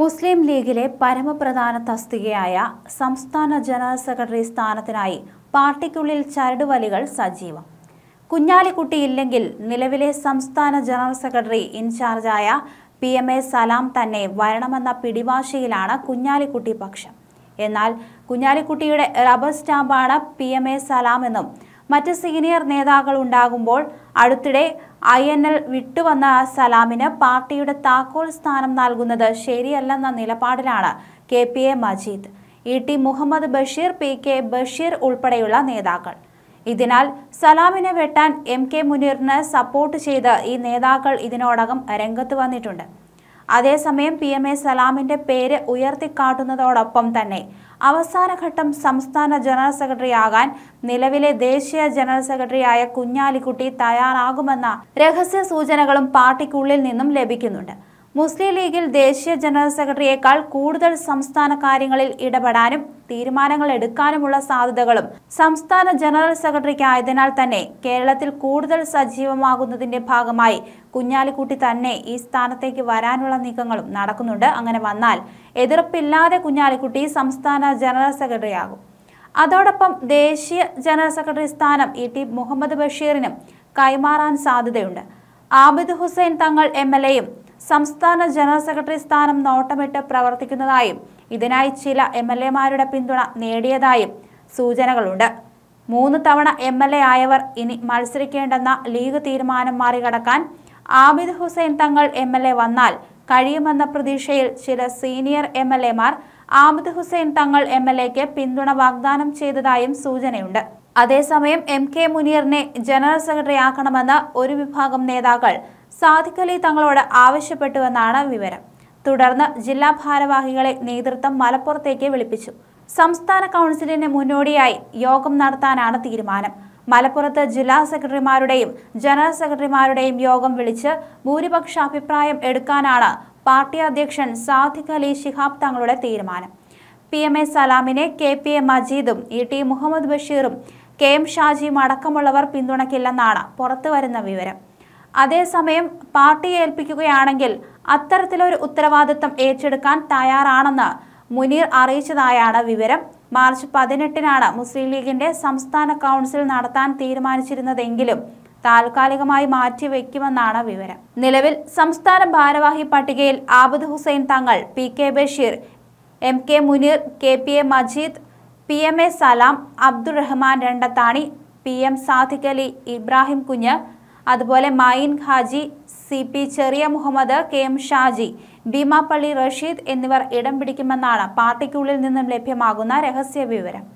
മുസ്ലിം ലീഗിലെ പരമപ്രധാന തസ്തികയായ സംസ്ഥാന general secretary സ്ഥാനത്തിനായി പാർട്ടിക്കുള്ളിൽ ചരടുവലികൾ സജീവം കുഞ്ഞാലിക്കുട്ടി ഇല്ലെങ്കിൽ നിലവിലെ സംസ്ഥാന ജനറൽ സെക്രട്ടറി ഇൻചാർജായ പി എം എ സലാം തന്നെ വരണമെന്ന പിടിവാശിയിലാണ് കുഞ്ഞാലിക്കുട്ടി പക്ഷം എന്നാൽ കുഞ്ഞാലിക്കുട്ടിയുടെ റബ്ബർ സ്റ്റാമ്പാണ് പി എം എ സലാം എന്നും മറ്റ് സീനിയർ നേതാക്കൾ ഉണ്ടാകുമ്പോൾ അടുത്തിടെ ഐ എൻ എൽ വിട്ടുവന്ന സലാമിന് പാർട്ടിയുടെ താക്കോൽ സ്ഥാനം നൽകുന്നത് ശരിയല്ലെന്ന നിലപാടിലാണ് K P A Majeed E T Muhammad Basheer P K Basheer ഉൾപ്പെടെയുള്ള നേതാക്കൾ ഇതിനാൽ സലാമിനെ വെട്ടാൻ എം കെ മുനീറിന് സപ്പോർട്ട് ചെയ്ത് ഈ നേതാക്കൾ ഇതിനോടകം രംഗത്ത് വന്നിട്ടുണ്ട് അതേസമയം പി എം എ സലാമിന്റെ പേര് ഉയർത്തിക്കാട്ടുന്നതോടൊപ്പം തന്നെ അവസാനഘട്ടം സംസ്ഥാന ജനറൽ സെക്രട്ടറി ആകാൻ നിലവിലെ ദേശീയ ജനറൽ സെക്രട്ടറിയായ കുഞ്ഞാലിക്കുട്ടി തയ്യാറാകുമെന്ന രഹസ്യ സൂചനകളും പാർട്ടിക്കുള്ളിൽ നിന്നും ലഭിക്കുന്നുണ്ട് മുസ്ലിം ലീഗിൽ ദേശീയ ജനറൽ സെക്രട്ടറിയേക്കാൾ കൂടുതൽ സംസ്ഥാന കാര്യങ്ങളിൽ ഇടപെടാനും തീരുമാനങ്ങൾ എടുക്കാനുമുള്ള സാധ്യതകളും സംസ്ഥാന ജനറൽ സെക്രട്ടറിക്കായതിനാൽ തന്നെ കേരളത്തിൽ കൂടുതൽ സജീവമാകുന്നതിന്റെ ഭാഗമായി കുഞ്ഞാലിക്കുട്ടി തന്നെ ഈ സ്ഥാനത്തേക്ക് വരാനുള്ള നീക്കങ്ങളും നടക്കുന്നുണ്ട് അങ്ങനെ വന്നാൽ എതിർപ്പില്ലാതെ കുഞ്ഞാലിക്കുട്ടി സംസ്ഥാന ജനറൽ സെക്രട്ടറിയാകും അതോടൊപ്പം ദേശീയ ജനറൽ സെക്രട്ടറി സ്ഥാനം ഇ ടി മുഹമ്മദ് ബഷീറിനും കൈമാറാൻ സാധ്യതയുണ്ട് ആബിദ് ഹുസൈൻ തങ്ങൾ എം എൽ എയും സംസ്ഥാന ജനറൽ സെക്രട്ടറി സ്ഥാനം നോട്ടമിട്ട് പ്രവർത്തിക്കുന്നതായും ഇതിനായി ചില എം എൽ എമാരുടെ പിന്തുണ നേടിയതായും സൂചനകളുണ്ട് മൂന്ന് തവണ എം എൽ എ ആയവർ ഇനി മത്സരിക്കേണ്ടെന്ന ലീഗ് തീരുമാനം മറികടക്കാൻ ആമിദ് ഹുസൈൻ തങ്ങൾ എം എൽ എ വന്നാൽ കഴിയുമെന്ന പ്രതീക്ഷയിൽ ചില സീനിയർ എം എൽ എമാർ ആബിദ് ഹുസൈൻ തങ്ങൾ എം എൽ എക്ക് പിന്തുണ വാഗ്ദാനം ചെയ്തതായും സൂചനയുണ്ട് അതേസമയം എം കെ മുനീറിനെ ജനറൽ സെക്രട്ടറി ആക്കണമെന്ന് ഒരു വിഭാഗം നേതാക്കൾ സാധിക്കലി തങ്ങളോട് ആവശ്യപ്പെട്ടുവെന്നാണ് വിവരം തുടർന്ന് ജില്ലാ ഭാരവാഹികളെ നേതൃത്വം മലപ്പുറത്തേക്ക് വിളിപ്പിച്ചു സംസ്ഥാന കൗൺസിലിന് മുന്നോടിയായി യോഗം നടത്താനാണ് തീരുമാനം മലപ്പുറത്ത് ജില്ലാ സെക്രട്ടറിമാരുടെയും ജനറൽ സെക്രട്ടറിമാരുടെയും യോഗം വിളിച്ച് ഭൂരിപക്ഷ അഭിപ്രായം എടുക്കാനാണ് പാർട്ടി അധ്യക്ഷൻ സാദിഖ് അലി ശിഹാബ് തങ്ങളുടെ തീരുമാനം പി എം എ സലാമിനെ കെ പി എ മജീദും ഇ ടി മുഹമ്മദ് ബഷീറും കെ എം ഷാജിയും അടക്കമുള്ളവർ പിന്തുണയ്ക്കില്ലെന്നാണ് പുറത്തുവരുന്ന വിവരം അതേസമയം പാർട്ടി ഏൽപ്പിക്കുകയാണെങ്കിൽ അത്തരത്തിലൊരു ഉത്തരവാദിത്തം ഏറ്റെടുക്കാൻ തയ്യാറാണെന്ന് മുനീർ അറിയിച്ചതായാണ് വിവരം മാർച്ച് പതിനെട്ടിനാണ് മുസ്ലിം ലീഗിന്റെ സംസ്ഥാന കൗൺസിൽ നടത്താൻ തീരുമാനിച്ചിരുന്നതെങ്കിലും താൽക്കാലികമായി മാറ്റിവെക്കുമെന്നാണ് വിവരം നിലവിൽ സംസ്ഥാന ഭാരവാഹി പട്ടികയിൽ Abid Hussain Thangal P K Basheer M K Muneer K P A Majeed P M A Salam Abdul Rahman Randathani P M Sadiq Ali Ibrahim Kunju അതുപോലെ മൈൻ ഖാജി C P Cheriya Muhammad K M Shaji Bheemapally Rasheed എന്നിവർ ഇടം പിടിക്കുമെന്നാണ് പാർട്ടിക്കുള്ളിൽ നിന്നും ലഭ്യമാകുന്ന രഹസ്യ വിവരം